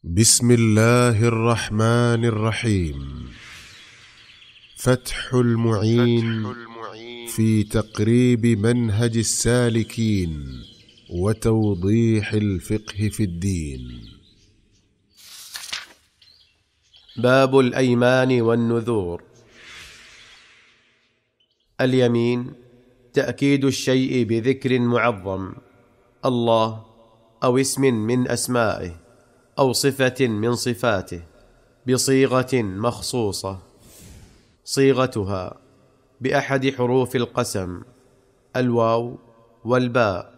بسم الله الرحمن الرحيم فتح المعين, في تقريب منهج السالكين وتوضيح الفقه في الدين باب الايمان والنذور اليمين تاكيد الشيء بذكر معظم الله او اسم من اسمائه او صفه من صفاته بصيغه مخصوصه صيغتها باحد حروف القسم الواو والباء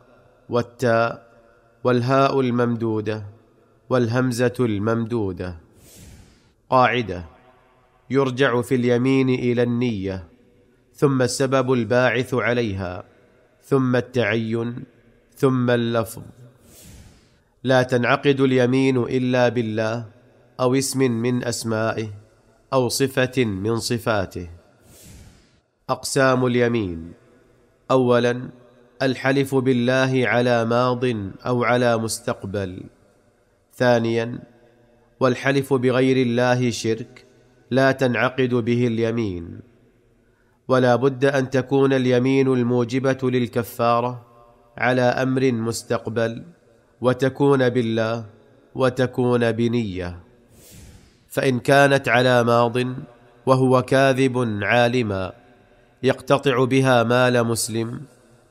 والتاء والهاء الممدوده والهمزه الممدوده قاعده يرجع في اليمين الى النيه ثم السبب الباعث عليها ثم التعين ثم اللفظ لا تنعقد اليمين الا بالله او اسم من اسمائه او صفه من صفاته اقسام اليمين اولا الحلف بالله على ماض او على مستقبل ثانيا والحلف بغير الله شرك لا تنعقد به اليمين ولا بد ان تكون اليمين الموجبه للكفاره على امر مستقبل وتكون بالله وتكون بنيه فان كانت على ماض وهو كاذب عالما يقتطع بها مال مسلم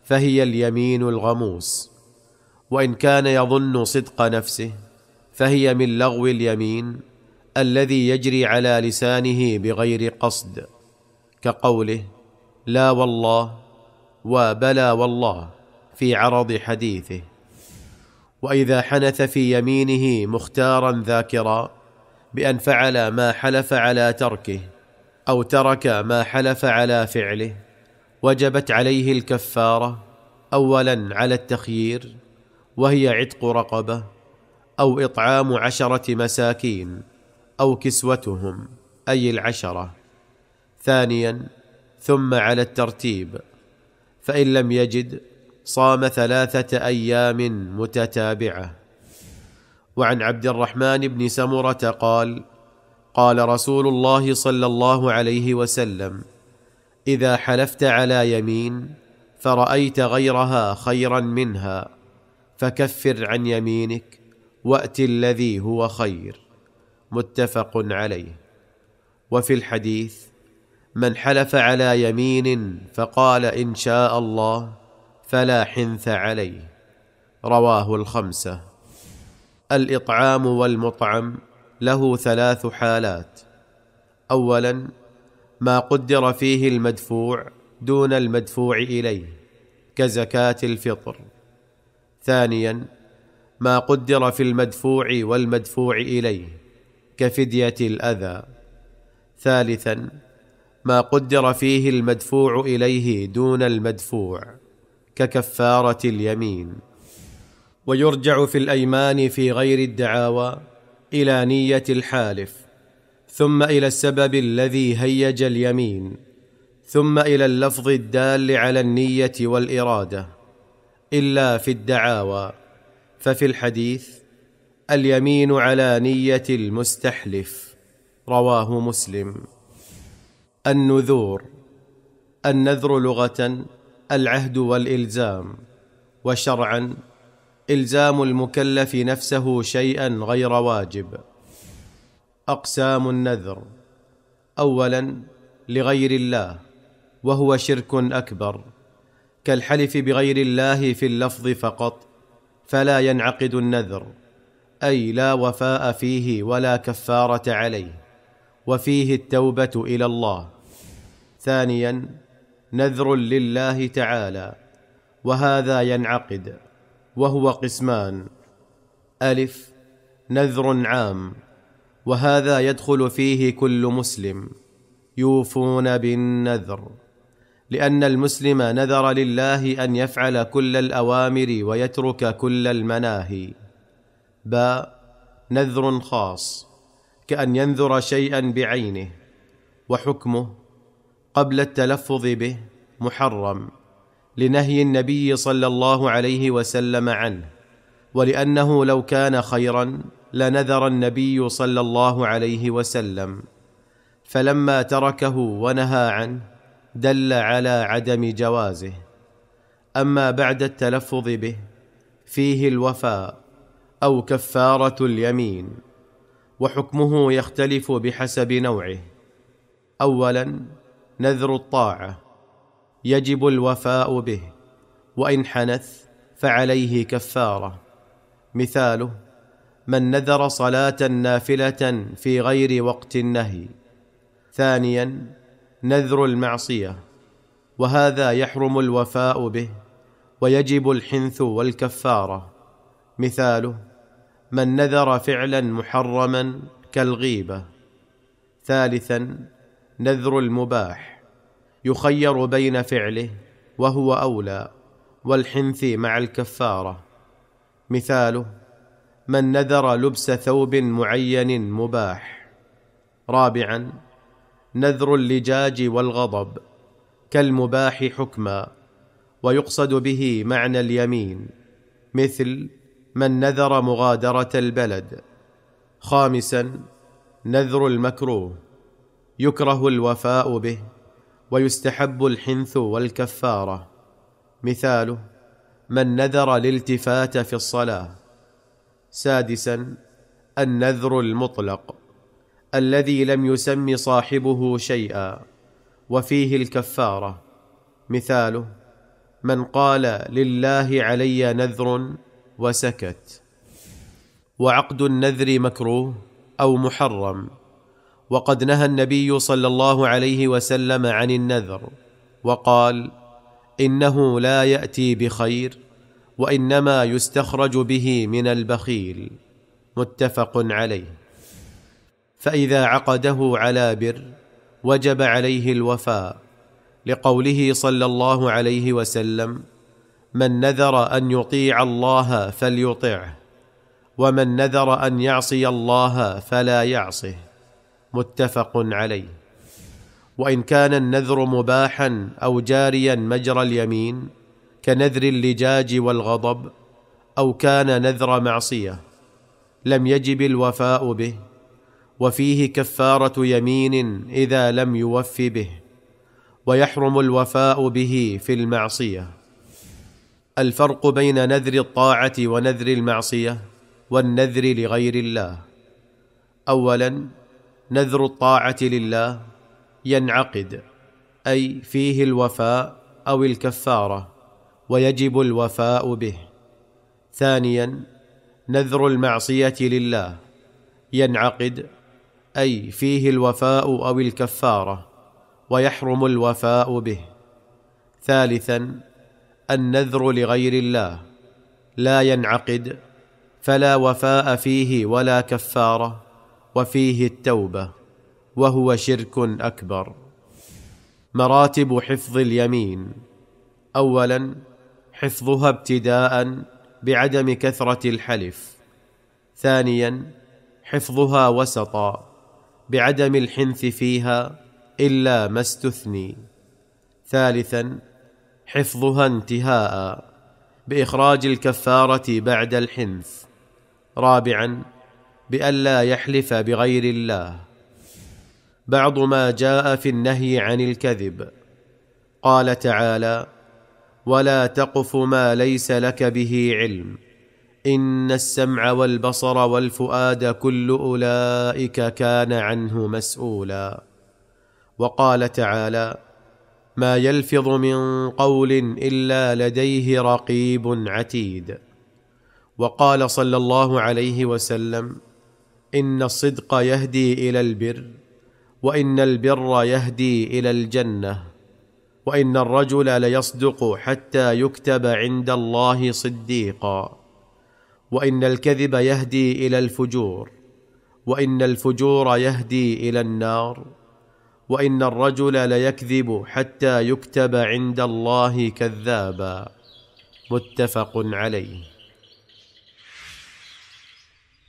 فهي اليمين الغموس وان كان يظن صدق نفسه فهي من لغو اليمين الذي يجري على لسانه بغير قصد كقوله لا والله وبلا والله في عرض حديثه واذا حنث في يمينه مختارا ذاكرا بان فعل ما حلف على تركه او ترك ما حلف على فعله وجبت عليه الكفاره اولا على التخيير وهي عتق رقبه او اطعام عشره مساكين او كسوتهم اي العشره ثانيا ثم على الترتيب فان لم يجد صام ثلاثه ايام متتابعه وعن عبد الرحمن بن سمره قال قال رسول الله صلى الله عليه وسلم اذا حلفت على يمين فرايت غيرها خيرا منها فكفر عن يمينك وات الذي هو خير متفق عليه وفي الحديث من حلف على يمين فقال ان شاء الله فلا حنث عليه رواه الخمسه الاطعام والمطعم له ثلاث حالات اولا ما قدر فيه المدفوع دون المدفوع اليه كزكاه الفطر ثانيا ما قدر في المدفوع والمدفوع اليه كفديه الاذى ثالثا ما قدر فيه المدفوع اليه دون المدفوع ككفاره اليمين ويرجع في الايمان في غير الدعاوى الى نيه الحالف ثم الى السبب الذي هيج اليمين ثم الى اللفظ الدال على النيه والاراده الا في الدعاوى ففي الحديث اليمين على نيه المستحلف رواه مسلم النذور النذر لغه العهد والالزام وشرعا الزام المكلف نفسه شيئا غير واجب اقسام النذر اولا لغير الله وهو شرك اكبر كالحلف بغير الله في اللفظ فقط فلا ينعقد النذر اي لا وفاء فيه ولا كفاره عليه وفيه التوبه الى الله ثانيا نذر لله تعالى وهذا ينعقد وهو قسمان الف نذر عام وهذا يدخل فيه كل مسلم يوفون بالنذر لان المسلم نذر لله ان يفعل كل الاوامر ويترك كل المناهي ب نذر خاص كان ينذر شيئا بعينه وحكمه قبل التلفظ به محرم لنهي النبي صلى الله عليه وسلم عنه ولانه لو كان خيرا لنذر النبي صلى الله عليه وسلم فلما تركه ونهى عنه دل على عدم جوازه اما بعد التلفظ به فيه الوفاء او كفاره اليمين وحكمه يختلف بحسب نوعه اولا نذر الطاعه يجب الوفاء به وان حنث فعليه كفاره مثاله من نذر صلاه نافله في غير وقت النهي ثانيا نذر المعصيه وهذا يحرم الوفاء به ويجب الحنث والكفاره مثاله من نذر فعلا محرما كالغيبه ثالثا نذر المباح يخير بين فعله وهو اولى والحنث مع الكفاره مثاله من نذر لبس ثوب معين مباح رابعا نذر اللجاج والغضب كالمباح حكما ويقصد به معنى اليمين مثل من نذر مغادره البلد خامسا نذر المكروه يكره الوفاء به ويستحب الحنث والكفاره مثاله من نذر الالتفات في الصلاه سادسا النذر المطلق الذي لم يسم صاحبه شيئا وفيه الكفاره مثاله من قال لله علي نذر وسكت وعقد النذر مكروه او محرم وقد نهى النبي صلى الله عليه وسلم عن النذر وقال انه لا ياتي بخير وانما يستخرج به من البخيل متفق عليه فاذا عقده على بر وجب عليه الوفاء لقوله صلى الله عليه وسلم من نذر ان يطيع الله فليطعه ومن نذر ان يعصي الله فلا يعصه متفق عليه وان كان النذر مباحا او جاريا مجرى اليمين كنذر اللجاج والغضب او كان نذر معصيه لم يجب الوفاء به وفيه كفاره يمين اذا لم يوف به ويحرم الوفاء به في المعصيه الفرق بين نذر الطاعه ونذر المعصيه والنذر لغير الله اولا نذر الطاعه لله ينعقد اي فيه الوفاء او الكفاره ويجب الوفاء به ثانيا نذر المعصيه لله ينعقد اي فيه الوفاء او الكفاره ويحرم الوفاء به ثالثا النذر لغير الله لا ينعقد فلا وفاء فيه ولا كفاره وفيه التوبه وهو شرك اكبر مراتب حفظ اليمين اولا حفظها ابتداء بعدم كثره الحلف ثانيا حفظها وسطا بعدم الحنث فيها الا ما استثني ثالثا حفظها انتهاء باخراج الكفاره بعد الحنث رابعا بالا يحلف بغير الله بعض ما جاء في النهي عن الكذب قال تعالى ولا تقف ما ليس لك به علم ان السمع والبصر والفؤاد كل اولئك كان عنه مسؤولا وقال تعالى ما يلفظ من قول الا لديه رقيب عتيد وقال صلى الله عليه وسلم ان الصدق يهدي الى البر وان البر يهدي الى الجنه وان الرجل ليصدق حتى يكتب عند الله صديقا وان الكذب يهدي الى الفجور وان الفجور يهدي الى النار وان الرجل ليكذب حتى يكتب عند الله كذابا متفق عليه